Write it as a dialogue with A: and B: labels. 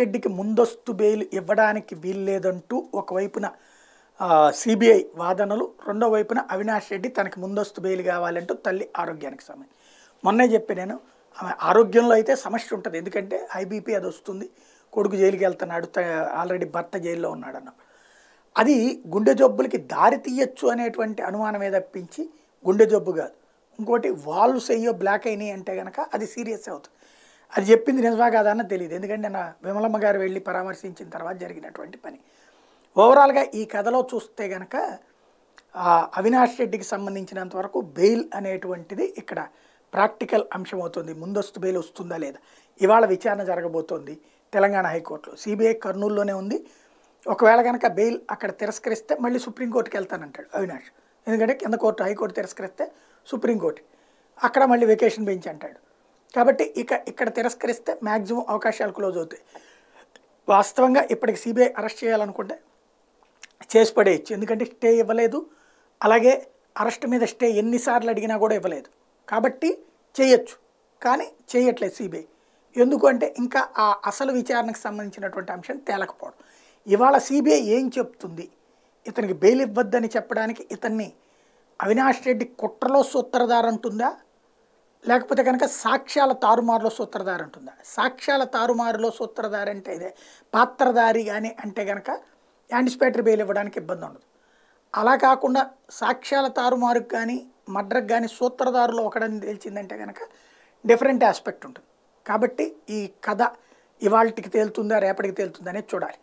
A: రెడ్డికి ముందస్తు బెయిల్ ఇవ్వడానికి వీల్లేదంటూ ఒకవైపున సిబిఐ వాదనలు రెండో వైపున అవినాష్ రెడ్డి తనకి ముందస్తు బెయిల్ కావాలంటూ తల్లి ఆరోగ్యానికి సమయం మొన్నే చెప్పి నేను ఆమె ఆరోగ్యంలో అయితే సమస్య ఉంటుంది ఎందుకంటే ఐబీపీ అది వస్తుంది కొడుకు జైలుకి వెళ్తున్నాడు ఆల్రెడీ భర్త జైల్లో ఉన్నాడు అన్న అది గుండె జబ్బులకి దారి తీయచ్చు అనేటువంటి అనుమానం ఏదప్పించి గుండె జబ్బు కాదు ఇంకోటి వాళ్ళు సెయ్యో బ్లాక్ అయినాయి అంటే కనుక అది సీరియస్ అవుతుంది అది చెప్పింది నిజమా కాదా అన్న తెలియదు ఎందుకంటే నా విమలమ్మ గారు వెళ్ళి పరామర్శించిన తర్వాత జరిగినటువంటి పని ఓవరాల్గా ఈ కథలో చూస్తే కనుక అవినాష్ రెడ్డికి సంబంధించినంతవరకు బెయిల్ అనేటువంటిది ఇక్కడ ప్రాక్టికల్ అంశం అవుతుంది ముందస్తు బెయిల్ వస్తుందా లేదా ఇవాళ విచారణ జరగబోతోంది తెలంగాణ హైకోర్టులో సిబిఐ కర్నూలులోనే ఉంది ఒకవేళ కనుక బెయిల్ అక్కడ తిరస్కరిస్తే మళ్ళీ సుప్రీంకోర్టుకి వెళ్తానంటాడు అవినాష్ ఎందుకంటే కింద కోర్టు హైకోర్టు తిరస్కరిస్తే సుప్రీంకోర్టు అక్కడ మళ్ళీ వెకేషన్ బెంచ్ అంటాడు కాబట్టి ఇక ఇక్కడ తిరస్కరిస్తే మ్యాక్సిమం అవకాశాలు క్లోజ్ అవుతాయి వాస్తవంగా ఇప్పటికి సిబిఐ అరెస్ట్ చేయాలనుకుంటే చేసి పడేయచ్చు ఎందుకంటే స్టే ఇవ్వలేదు అలాగే అరెస్ట్ మీద స్టే ఎన్నిసార్లు అడిగినా కూడా ఇవ్వలేదు కాబట్టి చేయొచ్చు కానీ చేయట్లేదు సిబిఐ ఎందుకు అంటే ఇంకా ఆ అసలు విచారణకు సంబంధించినటువంటి అంశం తేలకపోవడం ఇవాళ సిబిఐ ఏం చెప్తుంది ఇతనికి బెయిల్ ఇవ్వద్దని చెప్పడానికి ఇతన్ని అవినాష్ రెడ్డి కుట్రలో సూత్రధారంటుందా లేకపోతే కనుక సాక్ష్యాల తారుమారులో సూత్రధారి ఉంటుందా సాక్ష్యాల తారుమారులో సూత్రధారి అంటే ఇదే పాత్రధారి కానీ అంటే కనుక యాంటిసిపేటరీ బెయిల్ ఇవ్వడానికి ఇబ్బంది ఉండదు అలా కాకుండా సాక్ష్యాల తారుమారుకు కానీ మడ్రకు కానీ సూత్రధారులు ఒకడని తేల్చిందంటే కనుక డిఫరెంట్ ఆస్పెక్ట్ ఉంటుంది కాబట్టి ఈ కథ ఇవాళకి తేలుతుందా రేపటికి తేలుతుందా అనేది చూడాలి